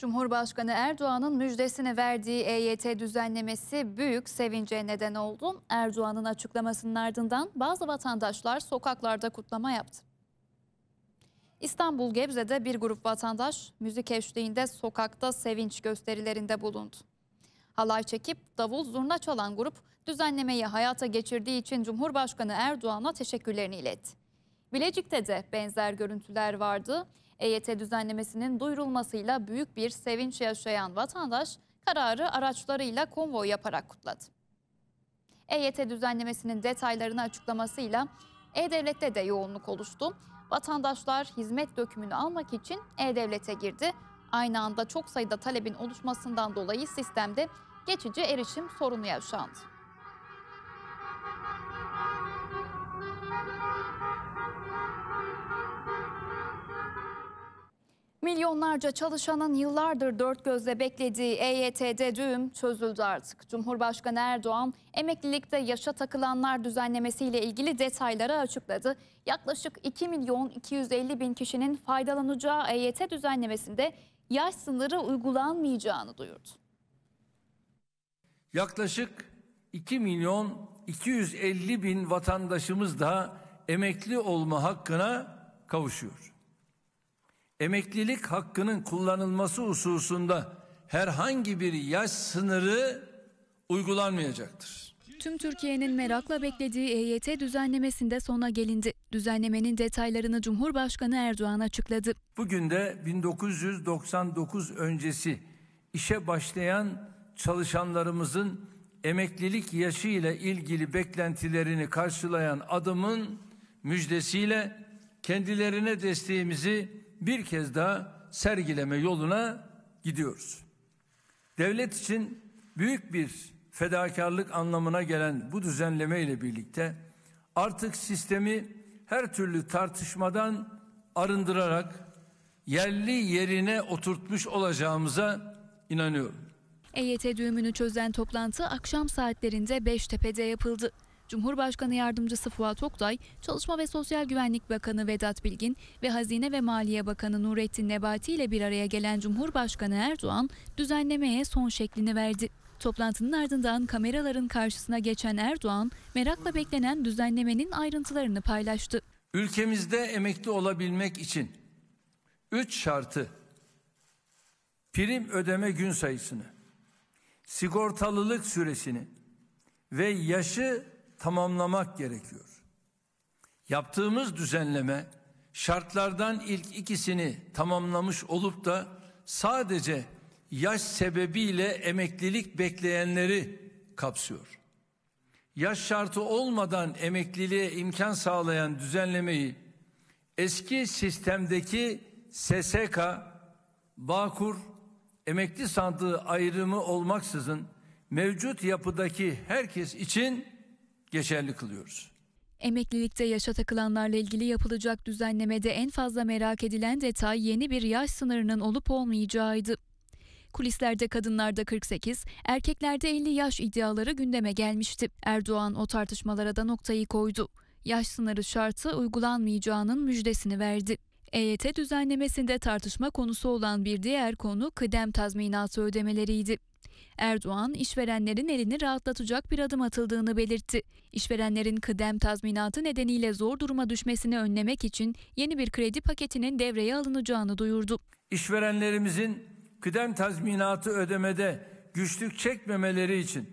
Cumhurbaşkanı Erdoğan'ın müjdesini verdiği EYT düzenlemesi büyük sevince neden oldu. Erdoğan'ın açıklamasının ardından bazı vatandaşlar sokaklarda kutlama yaptı. İstanbul Gebze'de bir grup vatandaş müzik eşliğinde sokakta sevinç gösterilerinde bulundu. Halay çekip davul zurna çalan grup düzenlemeyi hayata geçirdiği için Cumhurbaşkanı Erdoğan'a teşekkürlerini iletti. Bilecik'te de benzer görüntüler vardı. EYT düzenlemesinin duyurulmasıyla büyük bir sevinç yaşayan vatandaş kararı araçlarıyla konvoy yaparak kutladı. EYT düzenlemesinin detaylarını açıklamasıyla E-Devlet'te de yoğunluk oluştu. Vatandaşlar hizmet dökümünü almak için E-Devlet'e girdi. Aynı anda çok sayıda talebin oluşmasından dolayı sistemde geçici erişim sorunu yaşandı. Milyonlarca çalışanın yıllardır dört gözle beklediği EYT'de düğüm çözüldü artık. Cumhurbaşkanı Erdoğan emeklilikte yaşa takılanlar düzenlemesiyle ilgili detayları açıkladı. Yaklaşık 2 milyon 250 bin kişinin faydalanacağı EYT düzenlemesinde yaş sınırı uygulanmayacağını duyurdu. Yaklaşık 2 milyon 250 bin vatandaşımız da emekli olma hakkına kavuşuyor emeklilik hakkının kullanılması hususunda herhangi bir yaş sınırı uygulanmayacaktır. Tüm Türkiye'nin merakla beklediği EYT düzenlemesinde sona gelindi. Düzenlemenin detaylarını Cumhurbaşkanı Erdoğan açıkladı. Bugün de 1999 öncesi işe başlayan çalışanlarımızın emeklilik yaşı ile ilgili beklentilerini karşılayan adımın müjdesiyle kendilerine desteğimizi bir kez daha sergileme yoluna gidiyoruz. Devlet için büyük bir fedakarlık anlamına gelen bu düzenleme ile birlikte artık sistemi her türlü tartışmadan arındırarak yerli yerine oturtmuş olacağımıza inanıyorum. EYT düğümünü çözen toplantı akşam saatlerinde Beştepe'de yapıldı. Cumhurbaşkanı Yardımcısı Fuat Oktay, Çalışma ve Sosyal Güvenlik Bakanı Vedat Bilgin ve Hazine ve Maliye Bakanı Nurettin Nebati ile bir araya gelen Cumhurbaşkanı Erdoğan düzenlemeye son şeklini verdi. Toplantının ardından kameraların karşısına geçen Erdoğan, merakla beklenen düzenlemenin ayrıntılarını paylaştı. Ülkemizde emekli olabilmek için 3 şartı prim ödeme gün sayısını, sigortalılık süresini ve yaşı tamamlamak gerekiyor. Yaptığımız düzenleme şartlardan ilk ikisini tamamlamış olup da sadece yaş sebebiyle emeklilik bekleyenleri kapsıyor. Yaş şartı olmadan emekliliğe imkan sağlayan düzenlemeyi eski sistemdeki SSK, Bağkur, emekli sandığı ayrımı olmaksızın mevcut yapıdaki herkes için geçerli kılıyoruz. Emeklilikte yaşa takılanlarla ilgili yapılacak düzenlemede en fazla merak edilen detay yeni bir yaş sınırının olup olmayacağıydı. Kulislerde kadınlarda 48, erkeklerde 50 yaş iddiaları gündeme gelmişti. Erdoğan o tartışmalara da noktayı koydu. Yaş sınırı şartı uygulanmayacağının müjdesini verdi. EYT düzenlemesinde tartışma konusu olan bir diğer konu kıdem tazminatı ödemeleriydi. Erdoğan işverenlerin elini rahatlatacak bir adım atıldığını belirtti. İşverenlerin kıdem tazminatı nedeniyle zor duruma düşmesini önlemek için yeni bir kredi paketinin devreye alınacağını duyurdu. İşverenlerimizin kıdem tazminatı ödemede güçlük çekmemeleri için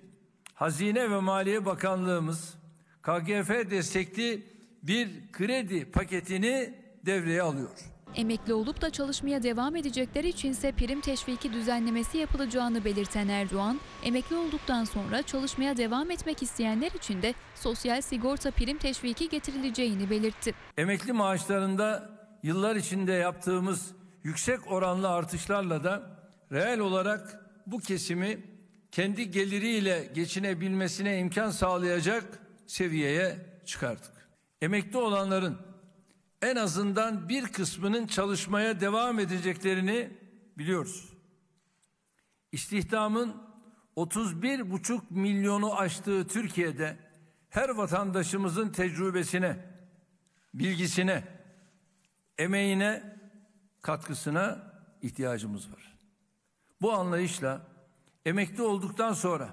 Hazine ve Maliye Bakanlığımız KGF destekli bir kredi paketini devreye alıyor. Emekli olup da çalışmaya devam edecekler içinse prim teşviki düzenlemesi yapılacağını belirten Erdoğan, emekli olduktan sonra çalışmaya devam etmek isteyenler için de sosyal sigorta prim teşviki getirileceğini belirtti. Emekli maaşlarında yıllar içinde yaptığımız yüksek oranlı artışlarla da reel olarak bu kesimi kendi geliriyle geçinebilmesine imkan sağlayacak seviyeye çıkarttık. Emekli olanların en azından bir kısmının çalışmaya devam edeceklerini biliyoruz. İstihdamın 31,5 milyonu aştığı Türkiye'de her vatandaşımızın tecrübesine, bilgisine, emeğine, katkısına ihtiyacımız var. Bu anlayışla emekli olduktan sonra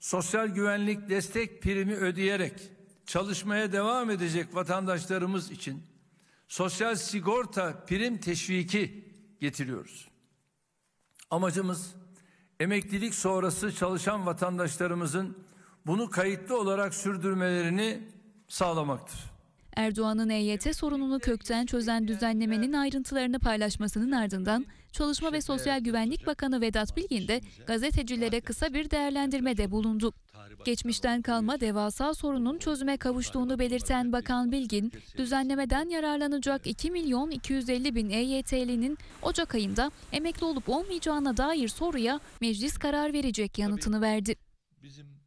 sosyal güvenlik destek primi ödeyerek çalışmaya devam edecek vatandaşlarımız için sosyal sigorta prim teşviki getiriyoruz. Amacımız emeklilik sonrası çalışan vatandaşlarımızın bunu kayıtlı olarak sürdürmelerini sağlamaktır. Erdoğan'ın EYT sorununu kökten çözen düzenlemenin ayrıntılarını paylaşmasının ardından Çalışma ve Sosyal Güvenlik Bakanı Vedat Bilgin de gazetecilere kısa bir değerlendirmede bulundu. Geçmişten kalma devasa sorunun çözüme kavuştuğunu belirten Bakan Bilgin, düzenlemeden yararlanacak 2 milyon 250 bin EYT'linin Ocak ayında emekli olup olmayacağına dair soruya meclis karar verecek yanıtını verdi. Bizim